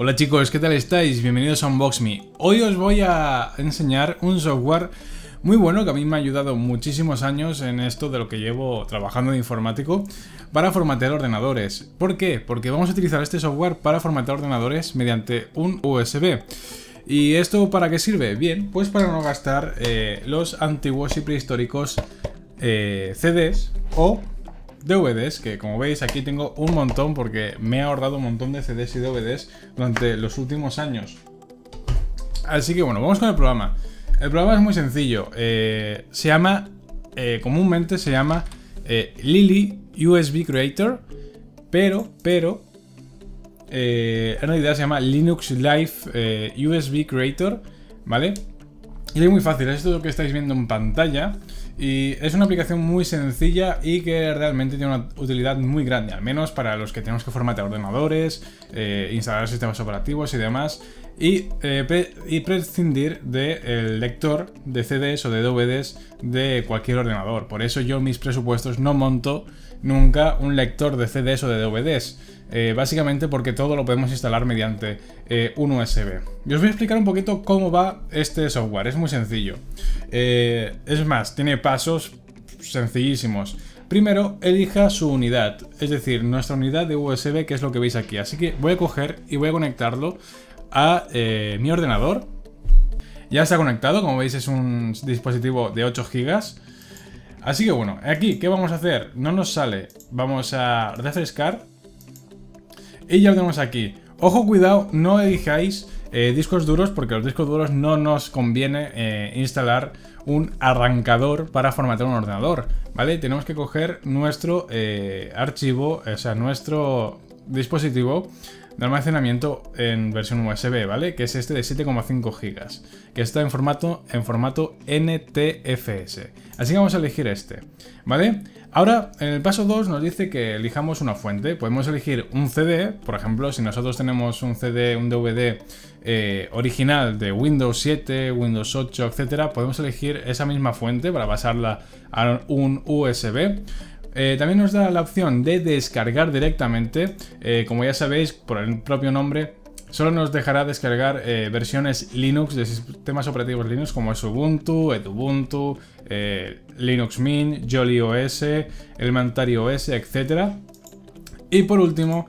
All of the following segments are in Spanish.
Hola chicos, ¿qué tal estáis? Bienvenidos a Unbox Me. Hoy os voy a enseñar un software muy bueno que a mí me ha ayudado muchísimos años en esto de lo que llevo trabajando de informático para formatear ordenadores. ¿Por qué? Porque vamos a utilizar este software para formatear ordenadores mediante un USB. ¿Y esto para qué sirve? Bien, pues para no gastar eh, los antiguos y prehistóricos eh, CDs o DVDs, que como veis aquí tengo un montón porque me he ahorrado un montón de CDs y DVDs durante los últimos años. Así que bueno, vamos con el programa. El programa es muy sencillo. Eh, se llama, eh, comúnmente se llama eh, Lily USB Creator, pero, pero, en realidad se llama Linux Live USB Creator, ¿vale? es muy fácil, esto es lo que estáis viendo en pantalla. Y es una aplicación muy sencilla y que realmente tiene una utilidad muy grande, al menos para los que tenemos que formatear ordenadores, eh, instalar sistemas operativos y demás. Eh, y, prescindir del lector de CDs o de DVDs de cualquier ordenador. Por eso yo mis presupuestos no monto nunca un lector de CDs o de DVDs. Eh, básicamente porque todo lo podemos instalar mediante eh, un USB. Y os voy a explicar un poquito cómo va este software, es muy sencillo. es más, tiene pasos sencillísimos. Primero, elija su unidad, es decir, nuestra unidad de USB, que es lo que veis aquí. Así que voy a coger y voy a conectarlo a eh, mi ordenador. Ya está conectado, como veis es un dispositivo de 8 GB. Así que bueno, aquí, ¿qué vamos a hacer? No nos sale. Vamos a refrescar. Y ya lo tenemos aquí. Ojo, cuidado, no elijáis eh, discos duros porque los discos duros no nos conviene eh, instalar un arrancador para formatear un ordenador, ¿vale? Tenemos que coger nuestro archivo, o sea, nuestro dispositivo de almacenamiento en versión USB, ¿vale? Que es este de 7,5 GB, que está en formato, en formato NTFS. Así que vamos a elegir este, ¿vale? Ahora, en el paso 2 nos dice que elijamos una fuente. Podemos elegir un CD, por ejemplo, si nosotros tenemos un CD, un DVD eh, original de Windows 7, Windows 8, etc., podemos elegir esa misma fuente para pasarla a un USB. Eh, también nos da la opción de descargar directamente. Eh, como ya sabéis, por el propio nombre, solo nos dejará descargar eh, versiones Linux de sistemas operativos Linux como es Ubuntu, Edubuntu, Linux Mint, Jolly OS, Elementary OS, etc. Y por último,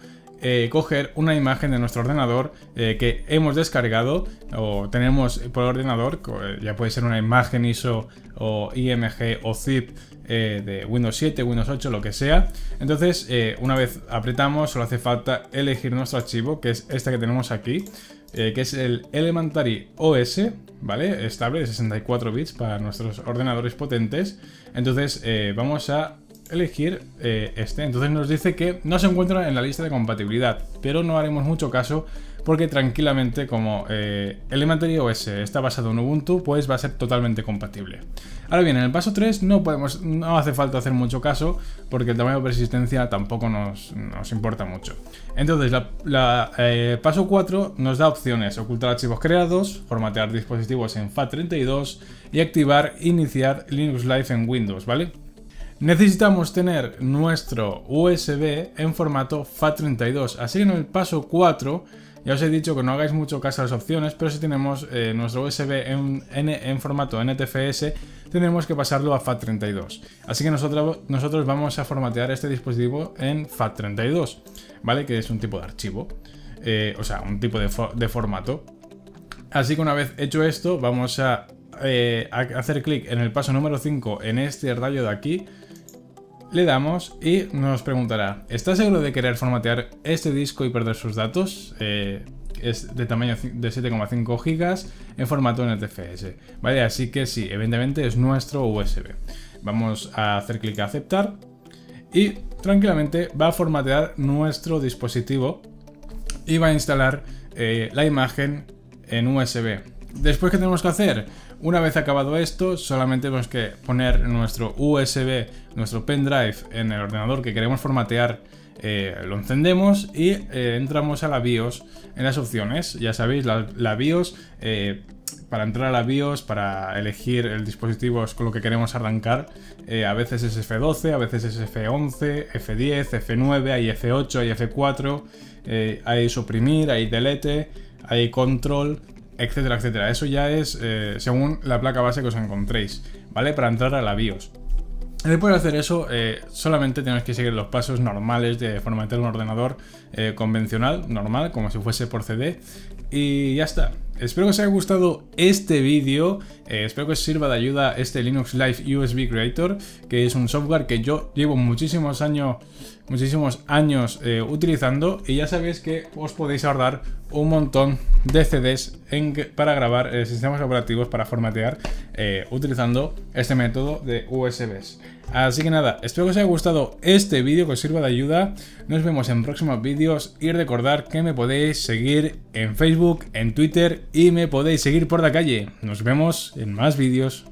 coger una imagen de nuestro ordenador que hemos descargado o tenemos por ordenador, ya puede ser una imagen ISO o IMG o ZIP eh, de Windows 7, Windows 8, lo que sea. Entonces, eh, una vez apretamos, solo hace falta elegir nuestro archivo, que es este que tenemos aquí, eh, que es el Elementary OS, ¿vale? Estable de 64 bits para nuestros ordenadores potentes. Entonces, vamos a elegir eh, este. Entonces nos dice que no se encuentra en la lista de compatibilidad, pero no haremos mucho caso porque tranquilamente como eh, el Elementary OS está basado en Ubuntu, pues va a ser totalmente compatible. Ahora bien, en el paso 3 no, podemos, no hace falta hacer mucho caso porque el tamaño de persistencia tampoco nos, importa mucho. Entonces, la, eh, paso 4 nos da opciones, ocultar archivos creados, formatear dispositivos en FAT32 y activar iniciar Linux Live en Windows, ¿vale? Necesitamos tener nuestro USB en formato FAT32, así que en el paso 4 ya os he dicho que no hagáis mucho caso a las opciones, pero si tenemos eh, nuestro USB en, formato NTFS, tenemos que pasarlo a FAT32. Así que nosotros, nosotros vamos a formatear este dispositivo en FAT32, ¿vale? Que es un tipo de archivo, eh, o sea, un tipo de, formato. Así que una vez hecho esto, vamos a eh, hacer clic en el paso número 5 en este rayo de aquí le damos y nos preguntará, ¿estás seguro de querer formatear este disco y perder sus datos? Eh, es de tamaño de 7,5 GB en formato NTFS. Vale, así que sí, evidentemente es nuestro USB. Vamos a hacer clic a aceptar y tranquilamente va a formatear nuestro dispositivo y va a instalar eh, la imagen en USB. Después, ¿qué tenemos que hacer? Una vez acabado esto, solamente tenemos que poner nuestro USB, nuestro pendrive en el ordenador que queremos formatear. Eh, lo encendemos y eh, entramos a la BIOS en las opciones. Ya sabéis, la, BIOS, eh, para entrar a la BIOS, para elegir el dispositivo con lo que queremos arrancar, a veces es F12, a veces es F11, F10, F9, hay F8, hay F4, hay suprimir, hay delete, hay control, etcétera, etcétera. Eso ya es eh, según la placa base que os encontréis, ¿vale? Para entrar a la BIOS. Después de hacer eso, eh, solamente tenéis que seguir los pasos normales de formatear un ordenador eh, convencional, normal, como si fuese por CD, y ya está. Espero que os haya gustado este vídeo, eh, espero que os sirva de ayuda este Linux Live USB Creator, que es un software que yo llevo muchísimos años, muchísimos años eh, utilizando y ya sabéis que os podéis ahorrar un montón de CDs para grabar eh, sistemas operativos para formatear utilizando este método de USBs. Así que nada, espero que os haya gustado este vídeo, que os sirva de ayuda. Nos vemos en próximos vídeos y recordar que me podéis seguir en Facebook, en Twitter y me podéis seguir por la calle. Nos vemos en más vídeos.